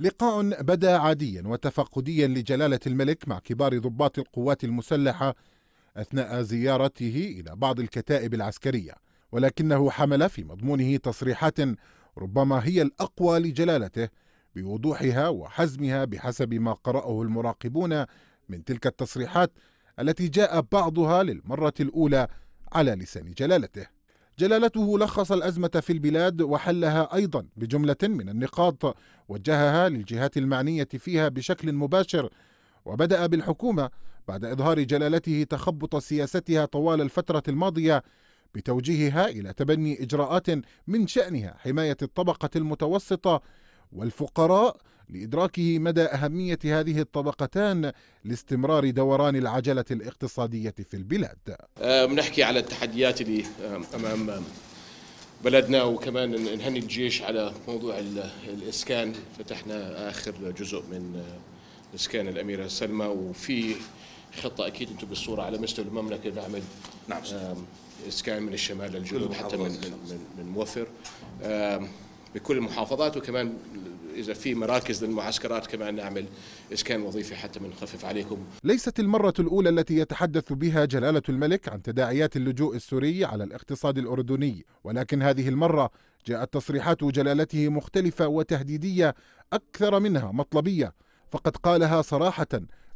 لقاء بدا عاديا وتفقديا لجلاله الملك مع كبار ضباط القوات المسلحه اثناء زيارته الى بعض الكتائب العسكريه ولكنه حمل في مضمونه تصريحات ربما هي الاقوى لجلالته بوضوحها وحزمها بحسب ما قراه المراقبون من تلك التصريحات التي جاء بعضها للمره الاولى على لسان جلالته جلالته لخص الأزمة في البلاد وحلها أيضا بجملة من النقاط وجهها للجهات المعنية فيها بشكل مباشر وبدأ بالحكومة بعد إظهار جلالته تخبط سياستها طوال الفترة الماضية بتوجيهها إلى تبني إجراءات من شأنها حماية الطبقة المتوسطة والفقراء لادراكه مدى اهميه هذه الطبقتان لاستمرار دوران العجله الاقتصاديه في البلاد. بنحكي آه، على التحديات اللي آه، امام آه، بلدنا وكمان نهني الجيش على موضوع الاسكان، فتحنا اخر جزء من اسكان الاميره سلمى وفي خطه اكيد انتم بالصوره على مستوى المملكه نعمل نعم اسكان من الشمال للجنوب حتى من من, من موفر بكل المحافظات وكمان إذا في مراكز للمعسكرات كمان نعمل إسكان وظيفي حتى بنخفف عليكم ليست المرة الأولى التي يتحدث بها جلالة الملك عن تداعيات اللجوء السوري على الاقتصاد الأردني ولكن هذه المرة جاءت تصريحات جلالته مختلفة وتهديدية أكثر منها مطلبية فقد قالها صراحة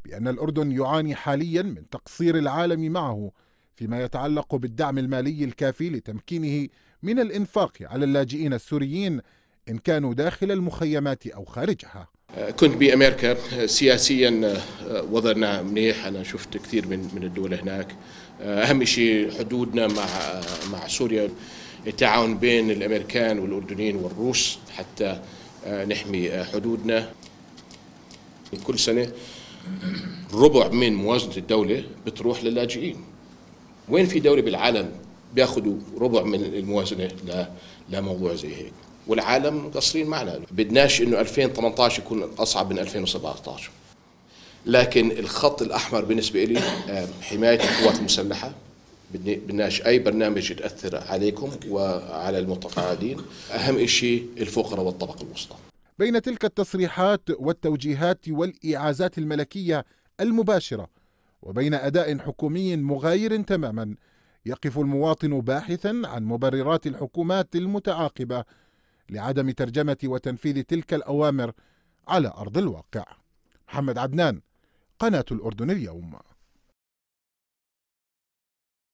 بأن الأردن يعاني حاليا من تقصير العالم معه فيما يتعلق بالدعم المالي الكافي لتمكينه من الانفاق على اللاجئين السوريين إن كانوا داخل المخيمات أو خارجها كنت بامريكا سياسيا آه، وضعنا منيح انا شفت كثير من من الدول هناك آه، اهم شيء حدودنا مع آه، مع سوريا التعاون بين الامريكان والاردنيين والروس حتى نحمي حدودنا كل سنه ربع من موازنه الدوله بتروح للاجئين وين في دوله بالعالم بياخذوا ربع من الموازنه لموضوع زي هيك والعالم مقصرين معنا بدناش انه 2018 يكون اصعب من 2017 لكن الخط الاحمر بالنسبه لي حمايه القوات المسلحه بدناش اي برنامج يتاثر عليكم وعلى المتقاعدين اهم شيء الفقراء والطبقه الوسطى بين تلك التصريحات والتوجيهات والاعازات الملكيه المباشره وبين اداء حكومي مغاير تماما يقف المواطن باحثا عن مبررات الحكومات المتعاقبه لعدم ترجمة وتنفيذ تلك الأوامر على أرض الواقع محمد عدنان قناة الأردن اليوم